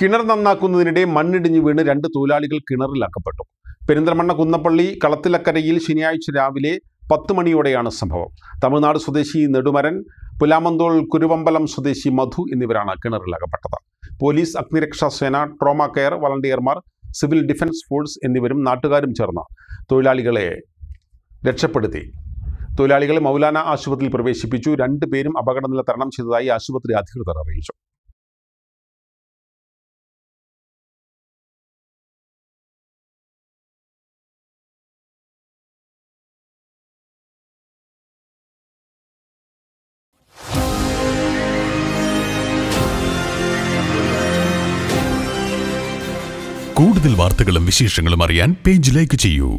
കിണർ നന്നാക്കുന്നതിനിടെ മണ്ണിടിഞ്ഞു വീണ് രണ്ട് തൊഴിലാളികൾ കിണറിലക്കപ്പെട്ടു പെരിന്തൽമണ്ണ കുന്നപ്പള്ളി കളത്തിലക്കരയിൽ ശനിയാഴ്ച രാവിലെ പത്ത് മണിയോടെയാണ് സംഭവം തമിഴ്നാട് സ്വദേശി നെടുമരൻ പുലാമന്തോൾ കുരുവമ്പലം സ്വദേശി മധു എന്നിവരാണ് കിണറിലകപ്പെട്ടത് പോലീസ് അഗ്നിരക്ഷാ സേന ട്രോമ കെയർ വളണ്ടിയർമാർ സിവിൽ ഡിഫൻസ് ഫോഴ്സ് എന്നിവരും നാട്ടുകാരും ചേർന്ന് തൊഴിലാളികളെ രക്ഷപ്പെടുത്തി തൊഴിലാളികളെ മൗലാന ആശുപത്രിയിൽ പ്രവേശിപ്പിച്ചു രണ്ടുപേരും അപകടനില തരണം ചെയ്തതായി ആശുപത്രി അധികൃതർ അറിയിച്ചു കൂടുതൽ വാർത്തകളും വിശേഷങ്ങളും അറിയാൻ പേജ് ലൈക്ക് ചെയ്യൂ